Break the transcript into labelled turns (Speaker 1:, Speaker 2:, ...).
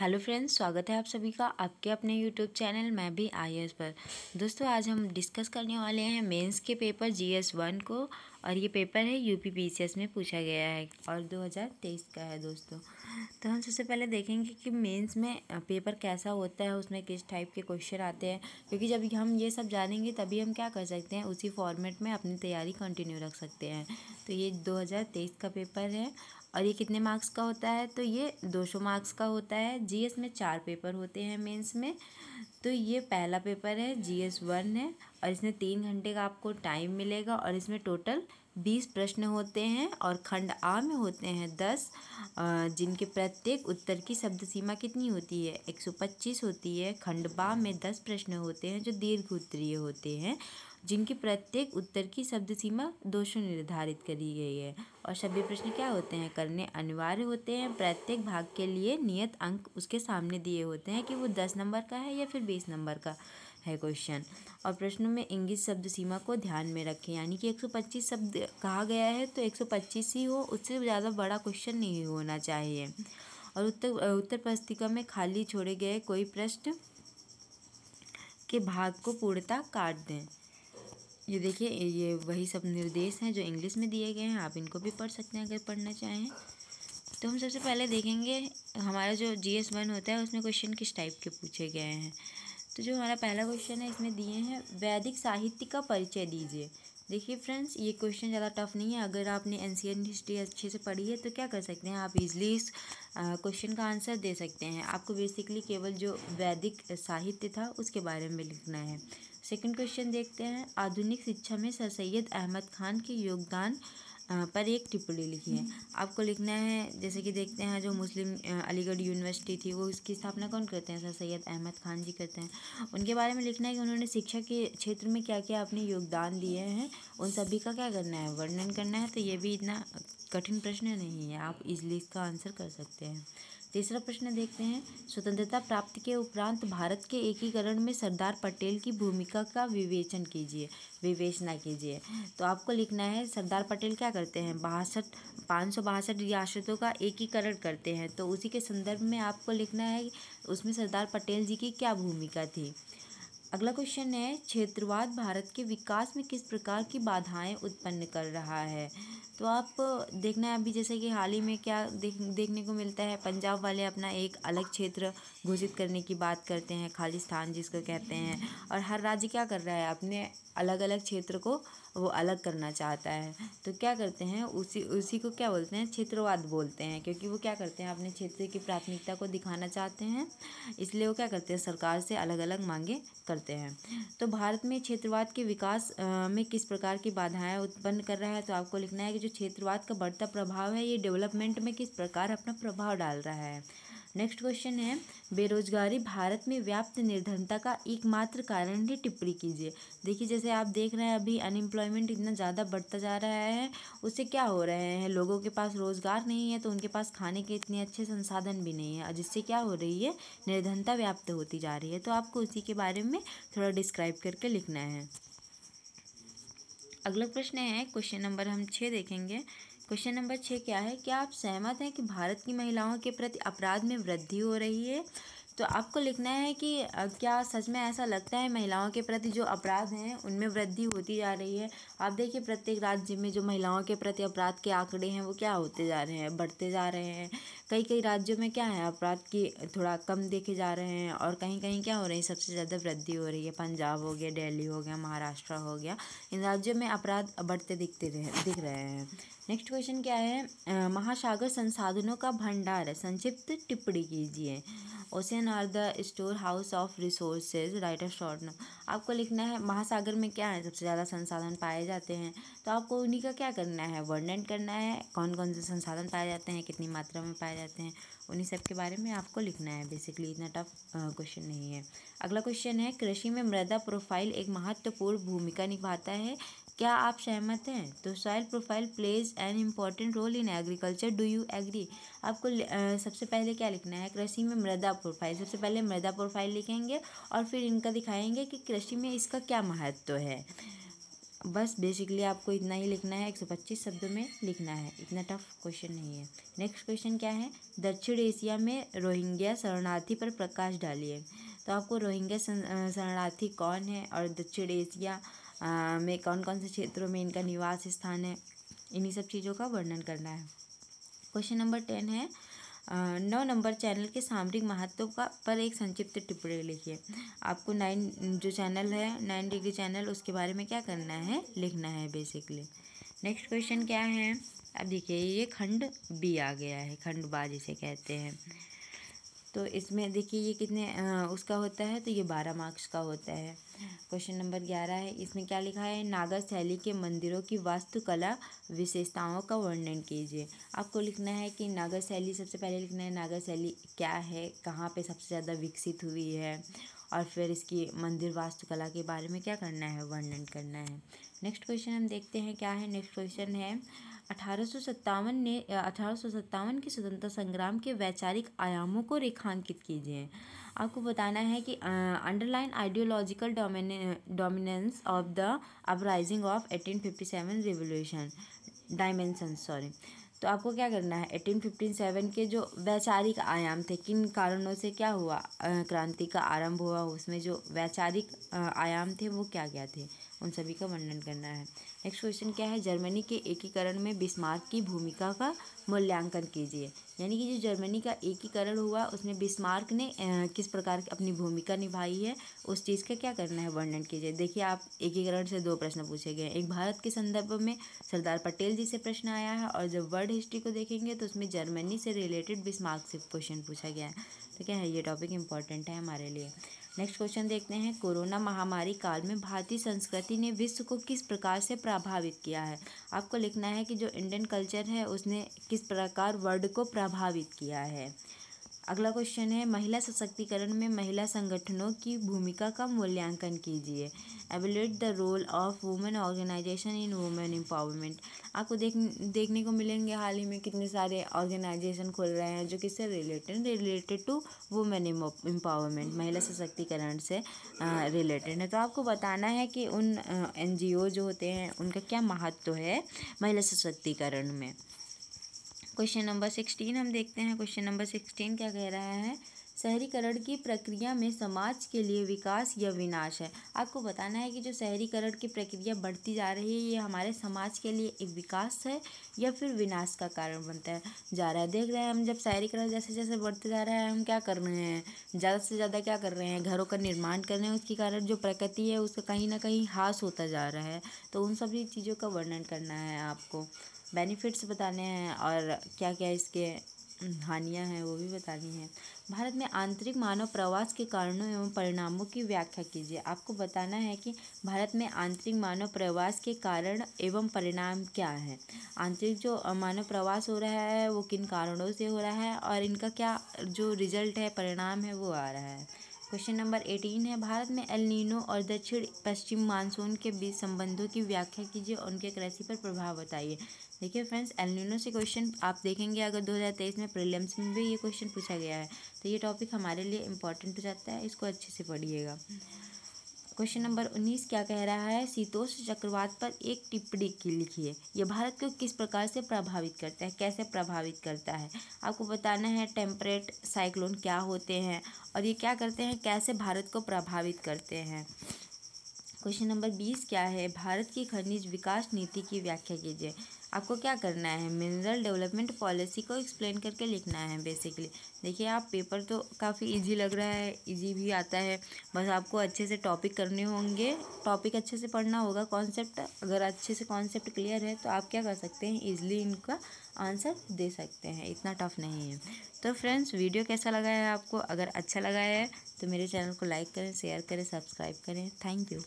Speaker 1: hello friends स्वागत है आप सभी का आपके अपने यूट्यूब चैनल मैं भी आई पर दोस्तों आज हम डिस्कस करने वाले हैं मेंस के पेपर जीएस वन को और ये पेपर है यूपी पीसीएस में पूछा गया है और 2023 का है दोस्तों तो हम सबसे पहले देखेंगे कि मेंस में पेपर कैसा होता है उसमें किस टाइप के क्वेश्चन आते हैं क्योंकि जब हम ये सब जानेंगे तभी हम क्या कर सकते हैं उसी फॉर्मेट में अपनी तैयारी कंटिन्यू रख सकते हैं तो ये तेईस का पेपर है और ये कितने मार्क्स का होता है तो ये दो सौ मार्क्स का होता है जीएस में चार पेपर होते हैं मेंस में तो ये पहला पेपर है जीएस वन है और इसमें तीन घंटे का आपको टाइम मिलेगा और इसमें टोटल बीस प्रश्न होते हैं और खंड आ में होते हैं दस जिनके प्रत्येक उत्तर की शब्द सीमा कितनी होती है एक सौ पच्चीस होती है खंड बा में दस प्रश्न होते हैं जो दीर्घ उत्तरीय होते हैं जिनकी प्रत्येक उत्तर की शब्द सीमा दोषों निर्धारित करी गई है और सभी प्रश्न क्या होते हैं करने अनिवार्य होते हैं प्रत्येक भाग के लिए नियत अंक उसके सामने दिए होते हैं कि वो दस नंबर का है या फिर बीस नंबर का है क्वेश्चन और प्रश्नों में इंग्लिश शब्द सीमा को ध्यान में रखें यानी कि एक सौ पच्चीस शब्द कहा गया है तो एक सौ पच्चीस ही हो उससे ज़्यादा बड़ा क्वेश्चन नहीं होना चाहिए और उत्तर उत्तर पुस्तिका में खाली छोड़े गए कोई प्रश्न के भाग को पूर्णता काट दें ये देखिए ये वही सब निर्देश हैं जो इंग्लिश में दिए गए हैं आप इनको भी पढ़ सकते हैं अगर पढ़ना चाहें तो हम सबसे पहले देखेंगे हमारा जो जी एस वन होता है उसमें क्वेश्चन किस टाइप के पूछे गए हैं तो जो हमारा पहला क्वेश्चन है इसमें दिए हैं वैदिक साहित्य का परिचय दीजिए देखिए फ्रेंड्स ये क्वेश्चन ज़्यादा टफ नहीं है अगर आपने एन हिस्ट्री अच्छे से पढ़ी है तो क्या कर सकते हैं आप इजीली इस क्वेश्चन का आंसर दे सकते हैं आपको बेसिकली केवल जो वैदिक साहित्य था उसके बारे में लिखना है सेकंड क्वेश्चन देखते हैं आधुनिक शिक्षा में सर सैद अहमद खान के योगदान यहाँ पर एक टिप्पणी लिखी है आपको लिखना है जैसे कि देखते हैं जो मुस्लिम अलीगढ़ यूनिवर्सिटी थी वो इसकी स्थापना कौन करते हैं सर सैयद अहमद खान जी करते हैं उनके बारे में लिखना है कि उन्होंने शिक्षा के क्षेत्र में क्या क्या अपने योगदान दिए हैं उन सभी का क्या करना है वर्णन करना है तो ये भी इतना कठिन प्रश्न नहीं है आप इजली इसका आंसर कर सकते हैं तीसरा प्रश्न देखते हैं स्वतंत्रता प्राप्ति के उपरांत भारत के एकीकरण में सरदार पटेल की भूमिका का विवेचन कीजिए विवेचना कीजिए तो आपको लिखना है सरदार पटेल क्या करते हैं बासठ पाँच सौ बासठ रियासतों का एकीकरण करते हैं तो उसी के संदर्भ में आपको लिखना है उसमें सरदार पटेल जी की क्या भूमिका थी अगला क्वेश्चन है क्षेत्रवाद भारत के विकास में किस प्रकार की बाधाएं उत्पन्न कर रहा है तो आप देखना है अभी जैसे कि हाल ही में क्या देख देखने को मिलता है पंजाब वाले अपना एक अलग क्षेत्र घोषित करने की बात करते हैं खालिस्तान जिसको कहते हैं और हर राज्य क्या कर रहा है अपने अलग अलग क्षेत्र को वो अलग करना चाहता है तो क्या करते हैं उसी उसी को क्या बोलते हैं क्षेत्रवाद बोलते हैं क्योंकि वो क्या करते हैं अपने क्षेत्र की प्राथमिकता को दिखाना चाहते हैं इसलिए वो क्या करते हैं सरकार से अलग अलग मांगे करते हैं तो भारत में क्षेत्रवाद के विकास में किस प्रकार की बाधाएँ उत्पन्न कर रहा है तो आपको लिखना है कि जो क्षेत्रवाद का बढ़ता प्रभाव है ये डेवलपमेंट में किस प्रकार अपना प्रभाव डाल रहा है नेक्स्ट क्वेश्चन है बेरोजगारी भारत में व्याप्त निर्धनता का एकमात्र कारण है टिप्पणी कीजिए देखिए जैसे आप देख रहे हैं अभी अनएम्प्लॉयमेंट इतना ज़्यादा बढ़ता जा रहा है उससे क्या हो रहे हैं लोगों के पास रोज़गार नहीं है तो उनके पास खाने के इतने अच्छे संसाधन भी नहीं है जिससे क्या हो रही है निर्धनता व्याप्त होती जा रही है तो आपको उसी के बारे में थोड़ा डिस्क्राइब करके लिखना है अगला प्रश्न है क्वेश्चन नंबर हम छः देखेंगे क्वेश्चन नंबर छः क्या है क्या आप सहमत हैं कि भारत की महिलाओं के प्रति अपराध में वृद्धि हो रही है तो आपको लिखना है कि क्या सच में ऐसा लगता है महिलाओं के प्रति जो अपराध हैं उनमें वृद्धि होती जा रही है आप देखिए प्रत्येक राज्य में जो महिलाओं के प्रति अपराध के आंकड़े हैं वो क्या होते जा रहे हैं बढ़ते जा रहे हैं कई कई राज्यों में क्या है अपराध की थोड़ा कम देखे जा रहे हैं और कहीं कहीं क्या हो रही है सबसे ज़्यादा वृद्धि हो रही है पंजाब हो गया दिल्ली हो गया महाराष्ट्र हो गया इन राज्यों में अपराध बढ़ते दिखते रहे दिख रहे हैं नेक्स्ट क्वेश्चन क्या है महासागर संसाधनों का भंडार संक्षिप्त टिप्पणी कीजिए ocean are the storehouse of resources write of short नाम आपको लिखना है महासागर में क्या है सबसे ज़्यादा संसाधन पाए जाते हैं तो आपको उन्हीं का क्या करना है वर्णन करना है कौन कौन से संसाधन पाए जाते हैं कितनी मात्रा में पाए जाते हैं उन्हीं सब के बारे में आपको लिखना है बेसिकली इतना टफ क्वेश्चन नहीं है अगला क्वेश्चन है कृषि में मृदा प्रोफाइल एक महत्वपूर्ण भूमिका निभाता है क्या आप सहमत हैं तो soil profile plays an important role in agriculture do you agree आपको सबसे पहले क्या लिखना है कृषि में मृदा प्रोफाइल सबसे पहले मृदा प्रोफाइल लिखेंगे और फिर इनका दिखाएंगे कि कृषि में इसका क्या महत्व तो है बस बेसिकली आपको इतना ही लिखना है पच्चीस शब्दों में लिखना है इतना टफ क्वेश्चन नहीं है नेक्स्ट क्वेश्चन क्या है दक्षिण एशिया में रोहिंग्या शरणार्थी पर प्रकाश डालिए तो आपको रोहिंग्या शरणार्थी कौन है और दक्षिण एशिया में कौन कौन से क्षेत्रों में इनका निवास स्थान है इन्हीं सब चीज़ों का वर्णन करना है क्वेश्चन नंबर टेन है नौ नंबर चैनल के सामरिक महत्व का पर एक संक्षिप्त टिप्पणी लिखिए आपको नाइन जो चैनल है नाइन डिग्री चैनल उसके बारे में क्या करना है लिखना है बेसिकली नेक्स्ट क्वेश्चन क्या है अब देखिए ये खंड बी आ गया है खंड बा जिसे कहते हैं तो इसमें देखिए ये कितने आ, उसका होता है तो ये बारह मार्क्स का होता है क्वेश्चन नंबर ग्यारह है इसमें क्या लिखा है नागा शैली के मंदिरों की वास्तुकला विशेषताओं का वर्णन कीजिए आपको लिखना है कि नागा शैली सबसे पहले लिखना है नागा शैली क्या है कहाँ पे सबसे ज़्यादा विकसित हुई है और फिर इसकी मंदिर वास्तुकला के बारे में क्या करना है वर्णन करना है नेक्स्ट क्वेश्चन हम देखते हैं क्या है नेक्स्ट क्वेश्चन है अठारह ने अठारह के स्वतंत्रता संग्राम के वैचारिक आयामों को रेखांकित कीजिए आपको बताना है कि underline ideological dominance of the uprising of eighteen fifty seven revolution dimension sorry तो आपको क्या करना है एटीन फिफ्टी सेवन के जो वैचारिक आयाम थे किन कारणों से क्या हुआ क्रांति का आरंभ हुआ उसमें जो वैचारिक आयाम थे वो क्या क्या थे उन सभी का वर्णन करना है नेक्स्ट क्वेश्चन क्या है जर्मनी के एकीकरण में बिस्मार्क की भूमिका का मूल्यांकन कीजिए यानी कि जो जर्मनी का एकीकरण हुआ उसमें बिस्मार्क ने किस प्रकार की अपनी भूमिका निभाई है उस चीज़ का क्या करना है वर्णन कीजिए देखिए आप एकीकरण से दो प्रश्न पूछे गए एक भारत के संदर्भ में सरदार पटेल जी से प्रश्न आया है और जब वर्ल्ड हिस्ट्री को देखेंगे तो उसमें जर्मनी से रिलेटेड बिस्मार्क से क्वेश्चन पूछा गया है तो क्या है ये टॉपिक इंपॉर्टेंट है हमारे लिए नेक्स्ट क्वेश्चन देखते हैं कोरोना महामारी काल में भारतीय संस्कृति ने विश्व को किस प्रकार से प्रभावित किया है आपको लिखना है कि जो इंडियन कल्चर है उसने किस प्रकार वर्ल्ड को प्रभावित किया है अगला क्वेश्चन है महिला सशक्तिकरण में महिला संगठनों की भूमिका का मूल्यांकन कीजिए evaluate the role of women organization in women empowerment आपको देख देखने को मिलेंगे हाल ही में कितने सारे ऑर्गेनाइजेशन खुल रहे हैं जो किससे related related to women empowerment महिला सशक्तिकरण से रिलेटेड है तो आपको बताना है कि उन एन जो होते हैं उनका क्या महत्व है महिला सशक्तिकरण में क्वेश्चन नंबर सिक्सटीन हम देखते हैं क्वेश्चन नंबर सिक्सटीन क्या कह रहा है शहरीकरण की प्रक्रिया में समाज के लिए विकास या विनाश है आपको बताना है कि जो शहरीकरण की प्रक्रिया बढ़ती जा रही है ये हमारे समाज के लिए एक विकास है या फिर विनाश का कारण बनता है जा रहा है देख रहे हैं हम जब शहरीकरण जैसे जैसे बढ़ते जा रहा है हम क्या कर रहे हैं ज़्यादा से ज़्यादा क्या कर रहे हैं घरों का निर्माण कर रहे हैं उसके कारण जो प्रकृति है उसका कहीं ना कहीं हास होता जा रहा है तो उन सभी चीज़ों का वर्णन करना है आपको बेनिफिट्स बताने हैं और क्या क्या इसके हानियां हैं वो भी बतानी है भारत में आंतरिक मानव प्रवास के कारणों एवं परिणामों की व्याख्या कीजिए आपको बताना है कि भारत में आंतरिक मानव प्रवास के कारण एवं परिणाम क्या है आंतरिक जो मानव प्रवास हो रहा है वो किन कारणों से हो रहा है और इनका क्या जो रिजल्ट है परिणाम है वो आ रहा है क्वेश्चन नंबर एटीन है भारत में एल नीनो और दक्षिण पश्चिम मानसून के बीच संबंधों की व्याख्या कीजिए और उनके कृषि पर प्रभाव बताइए देखिए फ्रेंड्स एल नीनो से क्वेश्चन आप देखेंगे अगर 2023 में प्रीलिम्स में भी ये क्वेश्चन पूछा गया है तो ये टॉपिक हमारे लिए इंपॉर्टेंट हो जाता है इसको अच्छे से पढ़िएगा क्वेश्चन नंबर उन्नीस क्या कह रहा है शीतोष चक्रवात पर एक टिप्पणी की लिखिए यह भारत को किस प्रकार से प्रभावित करता है कैसे प्रभावित करता है आपको बताना है टेम्परेट साइक्लोन क्या होते हैं और ये क्या करते हैं कैसे भारत को प्रभावित करते हैं क्वेश्चन नंबर बीस क्या है भारत की खनिज विकास नीति की व्याख्या कीजिए आपको क्या करना है मिनरल डेवलपमेंट पॉलिसी को एक्सप्लेन करके लिखना है बेसिकली देखिए आप पेपर तो काफ़ी इजी लग रहा है इजी भी आता है बस आपको अच्छे से टॉपिक करने होंगे टॉपिक अच्छे से पढ़ना होगा कॉन्सेप्ट अगर अच्छे से कॉन्सेप्ट क्लियर है तो आप क्या कर सकते हैं ईजिली इनका आंसर दे सकते हैं इतना टफ नहीं है तो फ्रेंड्स वीडियो कैसा लगा है आपको अगर अच्छा लगा है तो मेरे चैनल को लाइक करें शेयर करें सब्सक्राइब करें थैंक यू